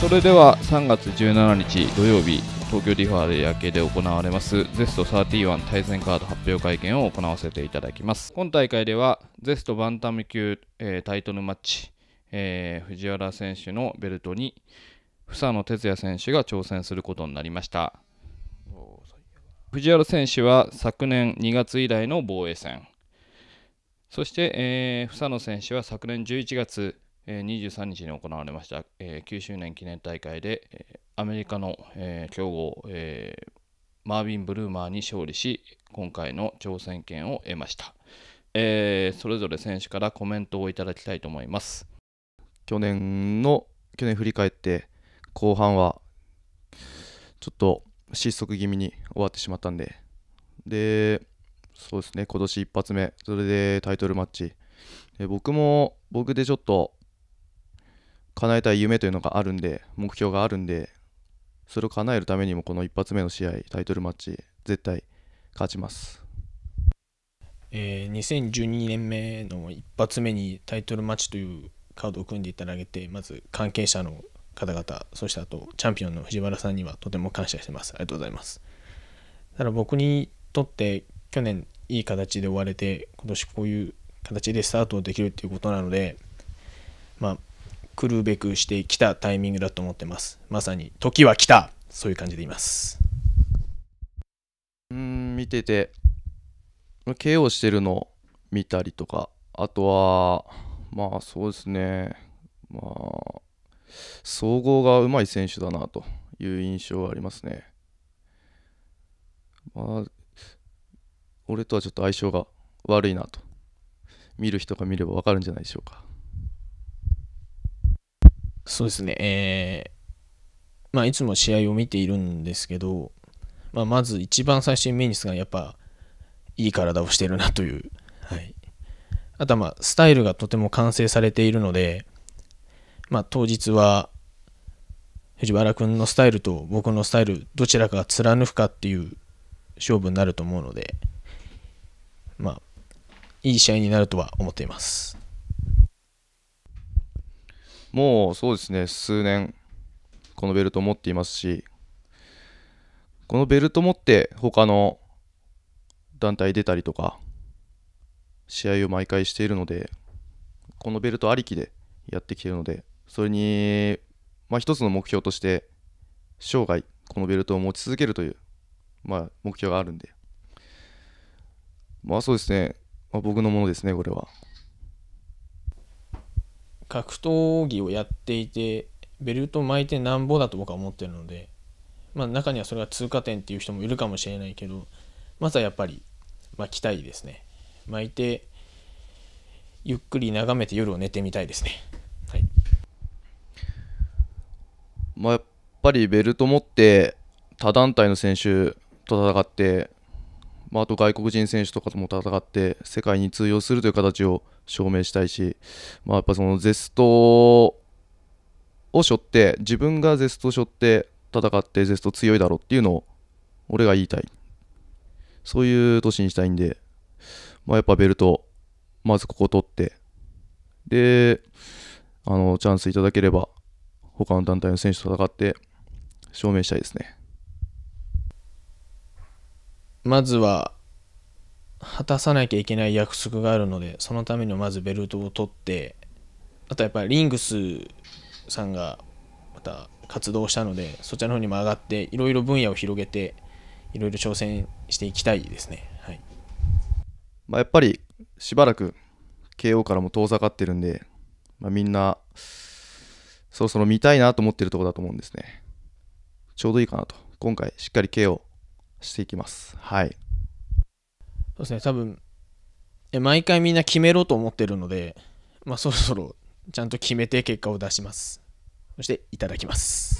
それでは3月17日土曜日東京ディファーで夜景で行われますゼスト31対戦カード発表会見を行わせていただきます今大会ではゼストバンタム級、えー、タイトルマッチ、えー、藤原選手のベルトに房野哲也選手が挑戦することになりました藤原選手は昨年2月以来の防衛戦そして、えー、房野選手は昨年11月え23日に行われました、え9周年記念大会で、えアメリカの、え強豪、えマービン・ブルーマーに勝利し今回の挑戦権を得ました、えそれぞれ選手からコメントをいただきたいと思います去年の去年振り返って後半はちょっと失速気味に終わってしまったんででそうですね今年一発目それでタイトルマッチ僕も僕でちょっと叶えたい夢というのがあるんで、目標があるんで、それを叶えるためにもこの一発目の試合、タイトルマッチ、絶対勝ちます。えー、2012年目の一発目にタイトルマッチというカードを組んでいただけて、まず関係者の方々、そしてあとチャンピオンの藤原さんにはとても感謝してます。ありがとうございます。ただ僕にとって去年いい形で終われて、今年こういう形でスタートできるっていうことなので、まあ、来るべくしてきたタイミングだと思ってます。まさに時は来たそういう感じでいます。うん見てて KO してるの見たりとかあとはまあそうですねまあ総合がうまい選手だなという印象はありますね。まあ俺とはちょっと相性が悪いなと見る人が見れば分かるんじゃないでしょうか。そうですね、えー、まあ、いつも試合を見ているんですけど、まあ、まず一番最初に目にするのはやっぱいい体をしてるなという、はい、あとはまあスタイルがとても完成されているので、まあ、当日は藤原君のスタイルと僕のスタイルどちらかが貫くかっていう勝負になると思うので、まあ、いい試合になるとは思っています。もうそうですね、数年、このベルトを持っていますし、このベルト持って、他の団体出たりとか、試合を毎回しているので、このベルトありきでやってきているので、それに、まあ、一つの目標として、生涯、このベルトを持ち続けるという、まあ、目標があるんで、まあそうですね、まあ、僕のものですね、これは。格闘技をやっていてベルト巻いてなんぼだと僕は思ってるので、まあ、中にはそれが通過点っていう人もいるかもしれないけどまずはやっぱり巻きたいですね巻いてゆっくり眺めて夜を寝てみたいですねはいまあやっぱりベルト持って他団体の選手と戦ってまあ、あと外国人選手とかとも戦って世界に通用するという形を証明したいし、まあ、やっぱそのゼストを背負って自分がゼストを背負って戦ってゼスト強いだろうっていうのを俺が言いたいそういう年にしたいんで、まあ、やっぱベルトまずここ取ってであのチャンスいただければ他の団体の選手と戦って証明したいですね。まずは果たさなきゃいけない約束があるのでそのためにまずベルトを取ってあとやっぱりリングスさんがまた活動したのでそちらの方にも上がっていろいろ分野を広げていろいろ挑戦していきたいですね、はいまあ、やっぱりしばらく KO からも遠ざかってるんで、まあ、みんなそろそろ見たいなと思ってるとこだと思うんですねちょうどいいかなと今回しっかり KO していきます。はい。そうですね、多分、毎回みんな決めろと思ってるので、まあ、そろそろちゃんと決めて結果を出します。そしていただきます。